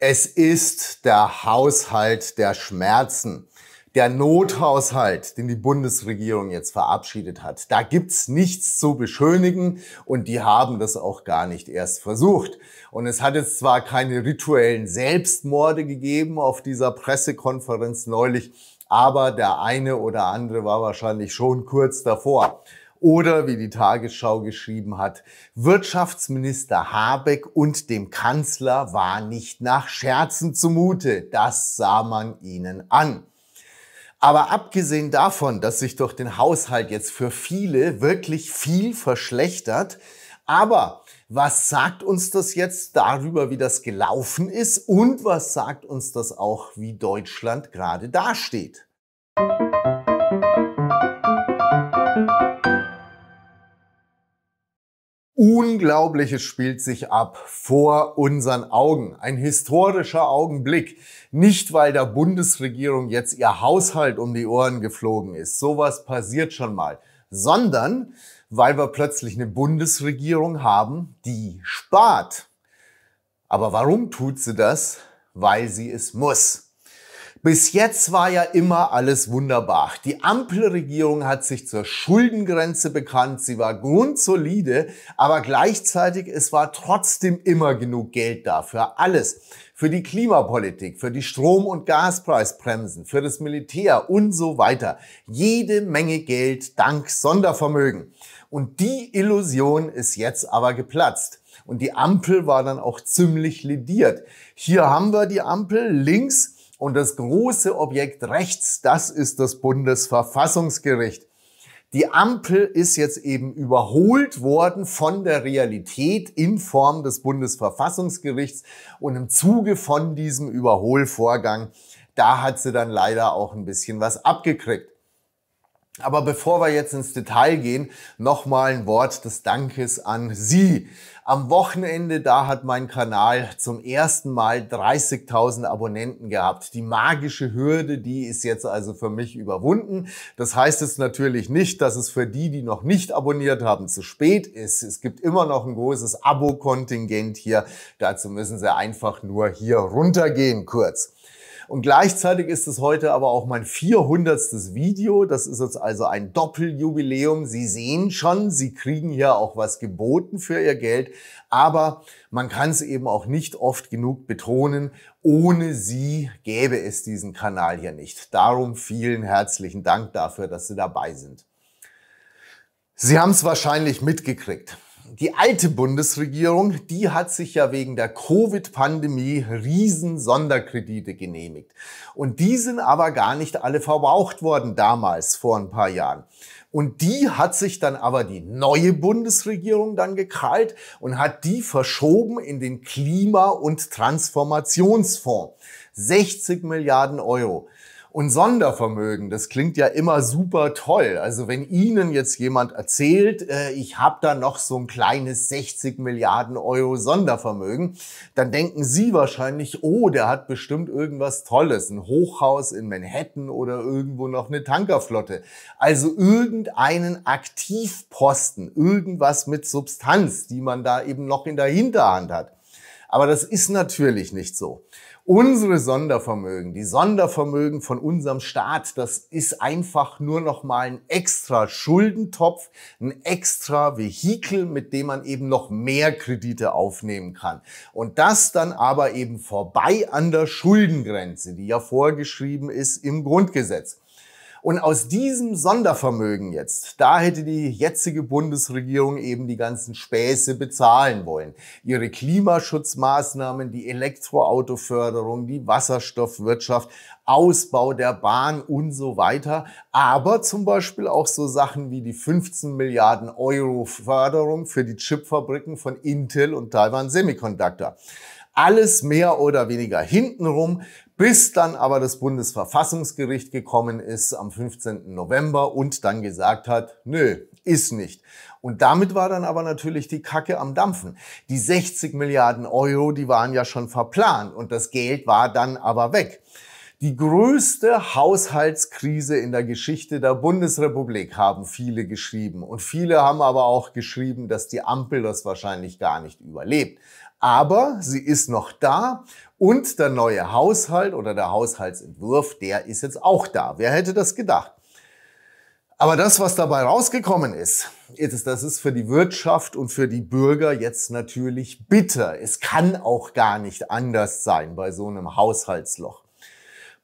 Es ist der Haushalt der Schmerzen. Der Nothaushalt, den die Bundesregierung jetzt verabschiedet hat. Da gibt's nichts zu beschönigen und die haben das auch gar nicht erst versucht. Und es hat jetzt zwar keine rituellen Selbstmorde gegeben auf dieser Pressekonferenz neulich, aber der eine oder andere war wahrscheinlich schon kurz davor oder wie die Tagesschau geschrieben hat, Wirtschaftsminister Habeck und dem Kanzler war nicht nach Scherzen zumute. Das sah man ihnen an. Aber abgesehen davon, dass sich durch den Haushalt jetzt für viele wirklich viel verschlechtert, aber was sagt uns das jetzt darüber, wie das gelaufen ist und was sagt uns das auch, wie Deutschland gerade dasteht? Unglaubliches spielt sich ab vor unseren Augen. Ein historischer Augenblick. Nicht, weil der Bundesregierung jetzt ihr Haushalt um die Ohren geflogen ist. Sowas passiert schon mal. Sondern, weil wir plötzlich eine Bundesregierung haben, die spart. Aber warum tut sie das? Weil sie es muss. Bis jetzt war ja immer alles wunderbar. Die Ampelregierung hat sich zur Schuldengrenze bekannt, sie war grundsolide, aber gleichzeitig es war trotzdem immer genug Geld da für alles. Für die Klimapolitik, für die Strom- und Gaspreisbremsen, für das Militär und so weiter. Jede Menge Geld dank Sondervermögen. Und die Illusion ist jetzt aber geplatzt. Und die Ampel war dann auch ziemlich lediert. Hier haben wir die Ampel links und das große Objekt rechts, das ist das Bundesverfassungsgericht. Die Ampel ist jetzt eben überholt worden von der Realität in Form des Bundesverfassungsgerichts und im Zuge von diesem Überholvorgang, da hat sie dann leider auch ein bisschen was abgekriegt. Aber bevor wir jetzt ins Detail gehen, nochmal ein Wort des Dankes an Sie. Am Wochenende, da hat mein Kanal zum ersten Mal 30.000 Abonnenten gehabt. Die magische Hürde, die ist jetzt also für mich überwunden. Das heißt jetzt natürlich nicht, dass es für die, die noch nicht abonniert haben, zu spät ist. Es gibt immer noch ein großes Abo-Kontingent hier. Dazu müssen Sie einfach nur hier runtergehen kurz. Und gleichzeitig ist es heute aber auch mein 400. Video. Das ist jetzt also ein Doppeljubiläum. Sie sehen schon, Sie kriegen hier auch was geboten für Ihr Geld. Aber man kann es eben auch nicht oft genug betonen. Ohne Sie gäbe es diesen Kanal hier nicht. Darum vielen herzlichen Dank dafür, dass Sie dabei sind. Sie haben es wahrscheinlich mitgekriegt die alte Bundesregierung, die hat sich ja wegen der Covid-Pandemie riesen Sonderkredite genehmigt. Und die sind aber gar nicht alle verbraucht worden damals, vor ein paar Jahren. Und die hat sich dann aber die neue Bundesregierung dann gekrallt und hat die verschoben in den Klima- und Transformationsfonds. 60 Milliarden Euro. Und Sondervermögen, das klingt ja immer super toll. Also wenn Ihnen jetzt jemand erzählt, äh, ich habe da noch so ein kleines 60 Milliarden Euro Sondervermögen, dann denken Sie wahrscheinlich, oh, der hat bestimmt irgendwas Tolles, ein Hochhaus in Manhattan oder irgendwo noch eine Tankerflotte. Also irgendeinen Aktivposten, irgendwas mit Substanz, die man da eben noch in der Hinterhand hat. Aber das ist natürlich nicht so. Unsere Sondervermögen, die Sondervermögen von unserem Staat, das ist einfach nur nochmal ein extra Schuldentopf, ein extra Vehikel, mit dem man eben noch mehr Kredite aufnehmen kann. Und das dann aber eben vorbei an der Schuldengrenze, die ja vorgeschrieben ist im Grundgesetz. Und aus diesem Sondervermögen jetzt, da hätte die jetzige Bundesregierung eben die ganzen Späße bezahlen wollen. Ihre Klimaschutzmaßnahmen, die Elektroautoförderung, die Wasserstoffwirtschaft, Ausbau der Bahn und so weiter. Aber zum Beispiel auch so Sachen wie die 15 Milliarden Euro Förderung für die Chipfabriken von Intel und Taiwan Semiconductor alles mehr oder weniger hintenrum, bis dann aber das Bundesverfassungsgericht gekommen ist am 15. November und dann gesagt hat, nö, ist nicht. Und damit war dann aber natürlich die Kacke am Dampfen. Die 60 Milliarden Euro, die waren ja schon verplant und das Geld war dann aber weg. Die größte Haushaltskrise in der Geschichte der Bundesrepublik haben viele geschrieben. Und viele haben aber auch geschrieben, dass die Ampel das wahrscheinlich gar nicht überlebt aber sie ist noch da und der neue Haushalt oder der Haushaltsentwurf, der ist jetzt auch da. Wer hätte das gedacht? Aber das, was dabei rausgekommen ist, ist, das ist für die Wirtschaft und für die Bürger jetzt natürlich bitter. Es kann auch gar nicht anders sein bei so einem Haushaltsloch.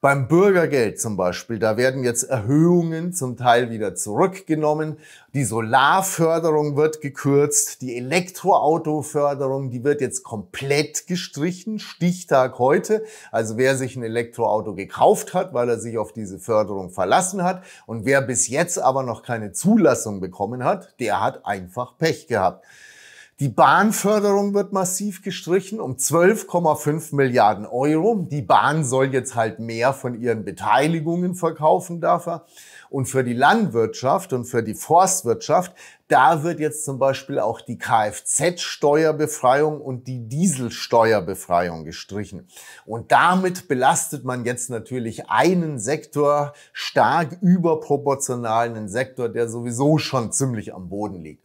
Beim Bürgergeld zum Beispiel, da werden jetzt Erhöhungen zum Teil wieder zurückgenommen. Die Solarförderung wird gekürzt. Die Elektroautoförderung, die wird jetzt komplett gestrichen. Stichtag heute. Also wer sich ein Elektroauto gekauft hat, weil er sich auf diese Förderung verlassen hat und wer bis jetzt aber noch keine Zulassung bekommen hat, der hat einfach Pech gehabt. Die Bahnförderung wird massiv gestrichen um 12,5 Milliarden Euro. Die Bahn soll jetzt halt mehr von ihren Beteiligungen verkaufen dafür. Und für die Landwirtschaft und für die Forstwirtschaft, da wird jetzt zum Beispiel auch die Kfz-Steuerbefreiung und die Dieselsteuerbefreiung gestrichen. Und damit belastet man jetzt natürlich einen Sektor stark überproportional, einen Sektor, der sowieso schon ziemlich am Boden liegt.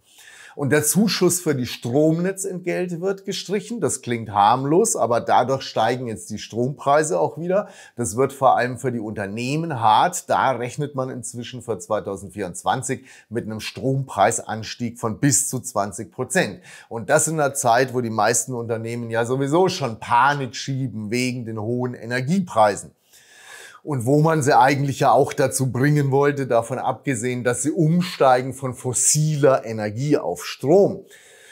Und der Zuschuss für die Stromnetzentgelte wird gestrichen. Das klingt harmlos, aber dadurch steigen jetzt die Strompreise auch wieder. Das wird vor allem für die Unternehmen hart. Da rechnet man inzwischen für 2024 mit einem Strompreisanstieg von bis zu 20 Prozent. Und das in einer Zeit, wo die meisten Unternehmen ja sowieso schon Panik schieben wegen den hohen Energiepreisen und wo man sie eigentlich ja auch dazu bringen wollte, davon abgesehen, dass sie umsteigen von fossiler Energie auf Strom.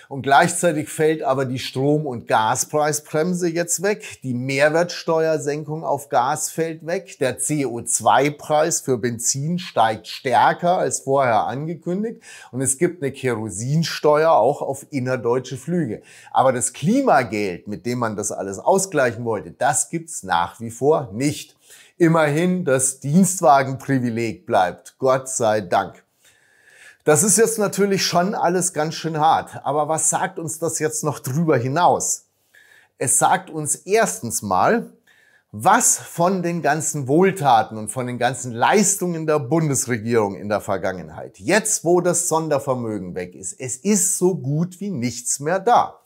Und gleichzeitig fällt aber die Strom- und Gaspreisbremse jetzt weg, die Mehrwertsteuersenkung auf Gas fällt weg, der CO2-Preis für Benzin steigt stärker als vorher angekündigt und es gibt eine Kerosinsteuer auch auf innerdeutsche Flüge. Aber das Klimageld, mit dem man das alles ausgleichen wollte, das gibt's nach wie vor nicht. Immerhin das Dienstwagenprivileg bleibt. Gott sei Dank. Das ist jetzt natürlich schon alles ganz schön hart. Aber was sagt uns das jetzt noch drüber hinaus? Es sagt uns erstens mal, was von den ganzen Wohltaten und von den ganzen Leistungen der Bundesregierung in der Vergangenheit, jetzt wo das Sondervermögen weg ist, es ist so gut wie nichts mehr da.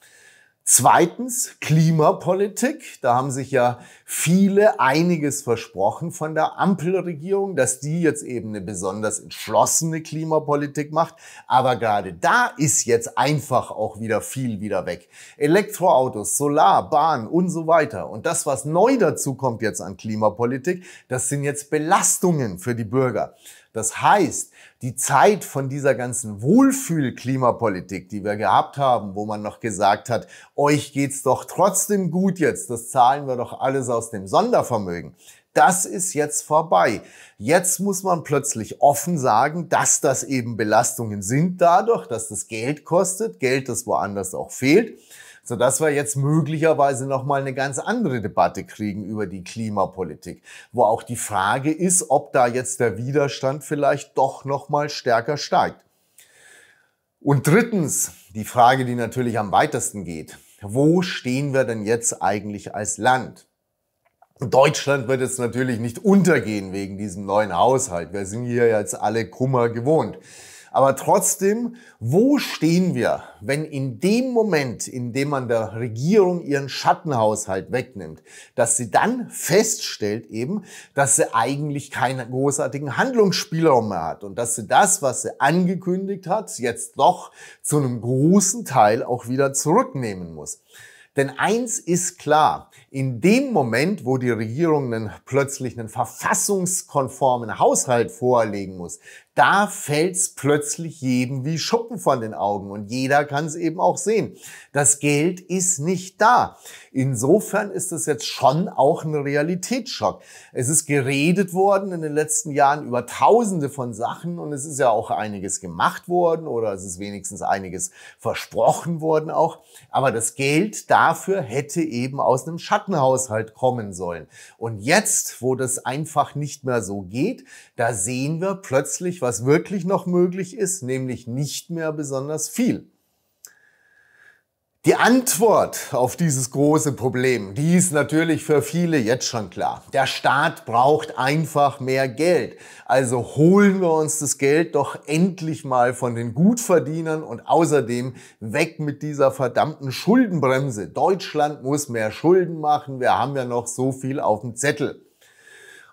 Zweitens Klimapolitik. Da haben sich ja viele einiges versprochen von der Ampelregierung, dass die jetzt eben eine besonders entschlossene Klimapolitik macht. Aber gerade da ist jetzt einfach auch wieder viel wieder weg. Elektroautos, Solar, Bahn und so weiter. Und das, was neu dazu kommt jetzt an Klimapolitik, das sind jetzt Belastungen für die Bürger. Das heißt, die Zeit von dieser ganzen Wohlfühlklimapolitik, die wir gehabt haben, wo man noch gesagt hat, euch geht's doch trotzdem gut jetzt, das zahlen wir doch alles aus dem Sondervermögen. Das ist jetzt vorbei. Jetzt muss man plötzlich offen sagen, dass das eben Belastungen sind dadurch, dass das Geld kostet, Geld, das woanders auch fehlt sodass wir jetzt möglicherweise nochmal eine ganz andere Debatte kriegen über die Klimapolitik, wo auch die Frage ist, ob da jetzt der Widerstand vielleicht doch nochmal stärker steigt. Und drittens, die Frage, die natürlich am weitesten geht, wo stehen wir denn jetzt eigentlich als Land? Deutschland wird jetzt natürlich nicht untergehen wegen diesem neuen Haushalt. Wir sind hier jetzt alle Kummer gewohnt. Aber trotzdem, wo stehen wir, wenn in dem Moment, in dem man der Regierung ihren Schattenhaushalt wegnimmt, dass sie dann feststellt eben, dass sie eigentlich keinen großartigen Handlungsspielraum mehr hat und dass sie das, was sie angekündigt hat, jetzt doch zu einem großen Teil auch wieder zurücknehmen muss. Denn eins ist klar, in dem Moment, wo die Regierung einen, plötzlich einen verfassungskonformen Haushalt vorlegen muss, da fällt's plötzlich jedem wie Schuppen von den Augen und jeder kann es eben auch sehen. Das Geld ist nicht da. Insofern ist das jetzt schon auch ein Realitätsschock. Es ist geredet worden in den letzten Jahren über Tausende von Sachen und es ist ja auch einiges gemacht worden oder es ist wenigstens einiges versprochen worden auch. Aber das Geld dafür hätte eben aus einem Schattenhaushalt kommen sollen. Und jetzt, wo das einfach nicht mehr so geht, da sehen wir plötzlich, was wirklich noch möglich ist, nämlich nicht mehr besonders viel. Die Antwort auf dieses große Problem, die ist natürlich für viele jetzt schon klar. Der Staat braucht einfach mehr Geld. Also holen wir uns das Geld doch endlich mal von den Gutverdienern und außerdem weg mit dieser verdammten Schuldenbremse. Deutschland muss mehr Schulden machen, wir haben ja noch so viel auf dem Zettel.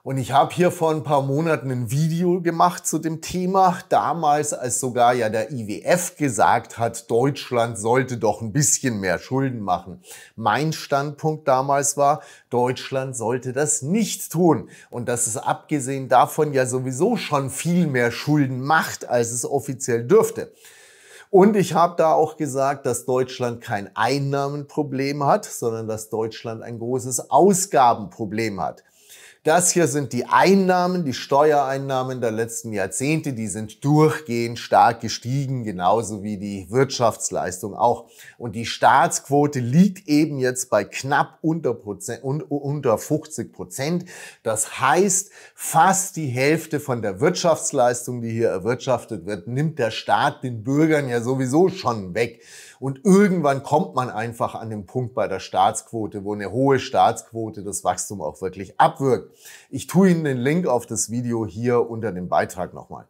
Und ich habe hier vor ein paar Monaten ein Video gemacht zu dem Thema, damals als sogar ja der IWF gesagt hat, Deutschland sollte doch ein bisschen mehr Schulden machen. Mein Standpunkt damals war, Deutschland sollte das nicht tun und dass es abgesehen davon ja sowieso schon viel mehr Schulden macht, als es offiziell dürfte. Und ich habe da auch gesagt, dass Deutschland kein Einnahmenproblem hat, sondern dass Deutschland ein großes Ausgabenproblem hat. Das hier sind die Einnahmen, die Steuereinnahmen der letzten Jahrzehnte, die sind durchgehend stark gestiegen, genauso wie die Wirtschaftsleistung auch. Und die Staatsquote liegt eben jetzt bei knapp unter, Prozent, unter 50 Prozent. Das heißt, fast die Hälfte von der Wirtschaftsleistung, die hier erwirtschaftet wird, nimmt der Staat den Bürgern ja sowieso schon weg. Und irgendwann kommt man einfach an den Punkt bei der Staatsquote, wo eine hohe Staatsquote das Wachstum auch wirklich abwirkt. Ich tue Ihnen den Link auf das Video hier unter dem Beitrag nochmal.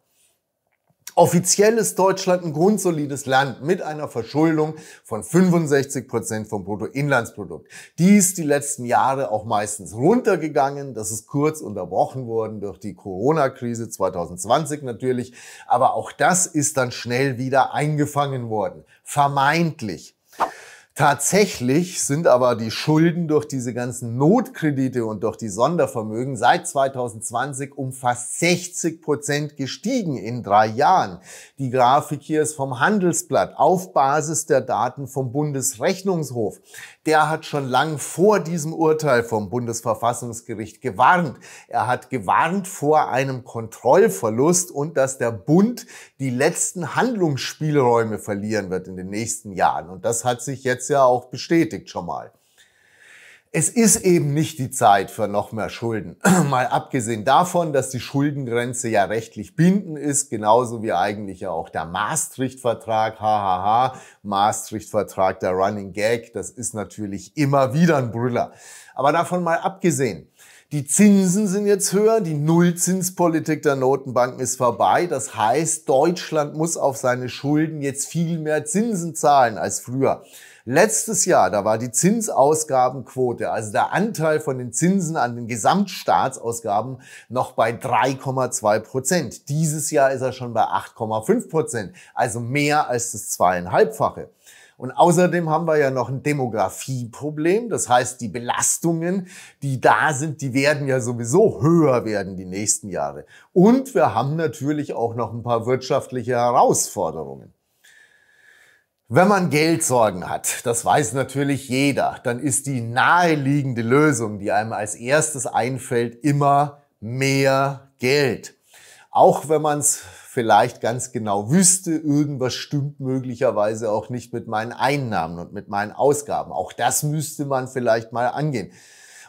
Offiziell ist Deutschland ein grundsolides Land mit einer Verschuldung von 65 Prozent vom Bruttoinlandsprodukt. Die ist die letzten Jahre auch meistens runtergegangen. Das ist kurz unterbrochen worden durch die Corona-Krise 2020 natürlich. Aber auch das ist dann schnell wieder eingefangen worden. Vermeintlich. Tatsächlich sind aber die Schulden durch diese ganzen Notkredite und durch die Sondervermögen seit 2020 um fast 60 Prozent gestiegen in drei Jahren. Die Grafik hier ist vom Handelsblatt auf Basis der Daten vom Bundesrechnungshof. Der hat schon lang vor diesem Urteil vom Bundesverfassungsgericht gewarnt. Er hat gewarnt vor einem Kontrollverlust und dass der Bund die letzten Handlungsspielräume verlieren wird in den nächsten Jahren. Und das hat sich jetzt jetzt ja auch bestätigt schon mal. Es ist eben nicht die Zeit für noch mehr Schulden. mal abgesehen davon, dass die Schuldengrenze ja rechtlich bindend ist, genauso wie eigentlich ja auch der Maastricht-Vertrag, hahaha, Maastricht-Vertrag, der Running Gag, das ist natürlich immer wieder ein Brüller. Aber davon mal abgesehen. Die Zinsen sind jetzt höher, die Nullzinspolitik der Notenbanken ist vorbei. Das heißt, Deutschland muss auf seine Schulden jetzt viel mehr Zinsen zahlen als früher. Letztes Jahr, da war die Zinsausgabenquote, also der Anteil von den Zinsen an den Gesamtstaatsausgaben, noch bei 3,2 Prozent. Dieses Jahr ist er schon bei 8,5 Prozent, also mehr als das zweieinhalbfache. Und außerdem haben wir ja noch ein Demografieproblem. Das heißt, die Belastungen, die da sind, die werden ja sowieso höher werden die nächsten Jahre. Und wir haben natürlich auch noch ein paar wirtschaftliche Herausforderungen. Wenn man Geldsorgen hat, das weiß natürlich jeder, dann ist die naheliegende Lösung, die einem als erstes einfällt, immer mehr Geld. Auch wenn man es vielleicht ganz genau wüsste, irgendwas stimmt möglicherweise auch nicht mit meinen Einnahmen und mit meinen Ausgaben. Auch das müsste man vielleicht mal angehen.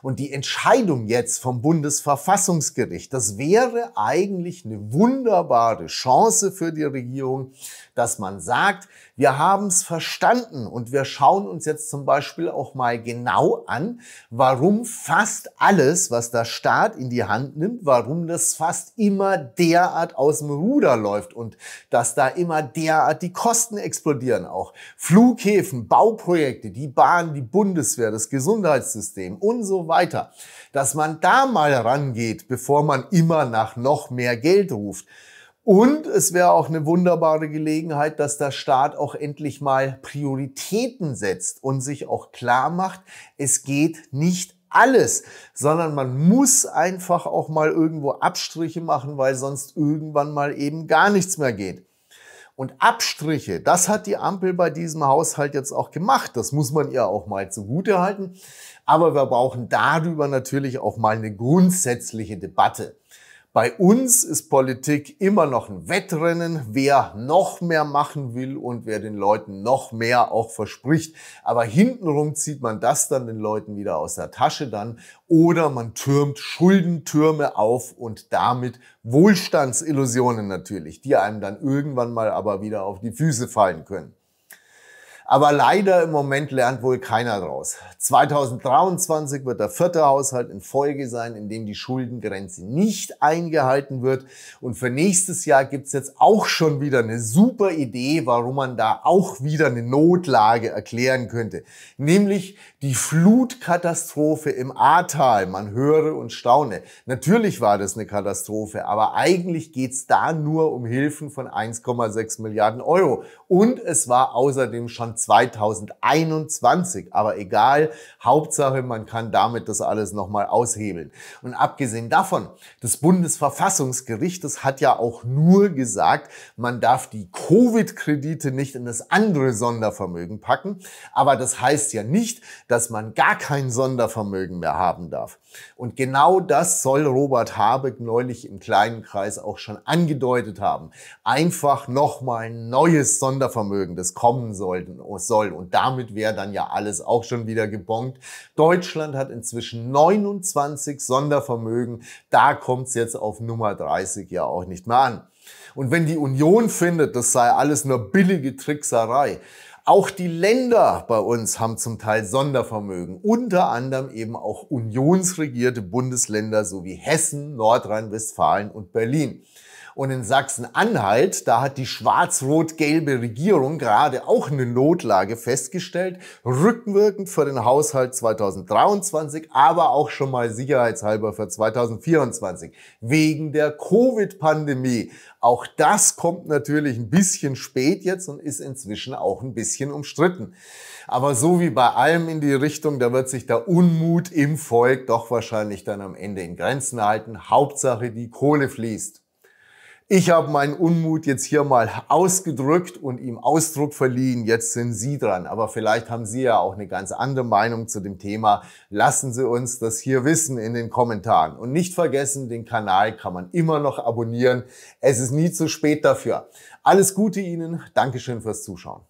Und die Entscheidung jetzt vom Bundesverfassungsgericht, das wäre eigentlich eine wunderbare Chance für die Regierung, dass man sagt, wir haben es verstanden und wir schauen uns jetzt zum Beispiel auch mal genau an, warum fast alles, was der Staat in die Hand nimmt, warum das fast immer derart aus dem Ruder läuft und dass da immer derart die Kosten explodieren auch. Flughäfen, Bauprojekte, die Bahn, die Bundeswehr, das Gesundheitssystem und so weiter. Dass man da mal rangeht, bevor man immer nach noch mehr Geld ruft. Und es wäre auch eine wunderbare Gelegenheit, dass der Staat auch endlich mal Prioritäten setzt und sich auch klar macht, es geht nicht alles, sondern man muss einfach auch mal irgendwo Abstriche machen, weil sonst irgendwann mal eben gar nichts mehr geht. Und Abstriche, das hat die Ampel bei diesem Haushalt jetzt auch gemacht. Das muss man ihr auch mal zugute halten. Aber wir brauchen darüber natürlich auch mal eine grundsätzliche Debatte. Bei uns ist Politik immer noch ein Wettrennen, wer noch mehr machen will und wer den Leuten noch mehr auch verspricht. Aber hintenrum zieht man das dann den Leuten wieder aus der Tasche dann oder man türmt Schuldentürme auf und damit Wohlstandsillusionen natürlich, die einem dann irgendwann mal aber wieder auf die Füße fallen können. Aber leider im Moment lernt wohl keiner draus. 2023 wird der vierte Haushalt in Folge sein, in dem die Schuldengrenze nicht eingehalten wird. Und für nächstes Jahr gibt's jetzt auch schon wieder eine super Idee, warum man da auch wieder eine Notlage erklären könnte. Nämlich die Flutkatastrophe im Ahrtal. Man höre und staune. Natürlich war das eine Katastrophe, aber eigentlich geht's da nur um Hilfen von 1,6 Milliarden Euro. Und es war außerdem schon 2021. Aber egal, Hauptsache, man kann damit das alles nochmal aushebeln. Und abgesehen davon, das Bundesverfassungsgericht, das hat ja auch nur gesagt, man darf die Covid-Kredite nicht in das andere Sondervermögen packen. Aber das heißt ja nicht, dass man gar kein Sondervermögen mehr haben darf. Und genau das soll Robert Habeck neulich im kleinen Kreis auch schon angedeutet haben. Einfach nochmal ein neues Sondervermögen, das kommen sollte, soll. Und damit wäre dann ja alles auch schon wieder gebongt. Deutschland hat inzwischen 29 Sondervermögen. Da kommt es jetzt auf Nummer 30 ja auch nicht mehr an. Und wenn die Union findet, das sei alles nur billige Trickserei, auch die Länder bei uns haben zum Teil Sondervermögen, unter anderem eben auch unionsregierte Bundesländer sowie Hessen, Nordrhein-Westfalen und Berlin. Und in Sachsen-Anhalt, da hat die schwarz-rot-gelbe Regierung gerade auch eine Notlage festgestellt, rückwirkend für den Haushalt 2023, aber auch schon mal sicherheitshalber für 2024, wegen der Covid-Pandemie. Auch das kommt natürlich ein bisschen spät jetzt und ist inzwischen auch ein bisschen umstritten. Aber so wie bei allem in die Richtung, da wird sich der Unmut im Volk doch wahrscheinlich dann am Ende in Grenzen halten. Hauptsache, die Kohle fließt. Ich habe meinen Unmut jetzt hier mal ausgedrückt und ihm Ausdruck verliehen. Jetzt sind Sie dran. Aber vielleicht haben Sie ja auch eine ganz andere Meinung zu dem Thema. Lassen Sie uns das hier wissen in den Kommentaren. Und nicht vergessen, den Kanal kann man immer noch abonnieren. Es ist nie zu spät dafür. Alles Gute Ihnen. Dankeschön fürs Zuschauen.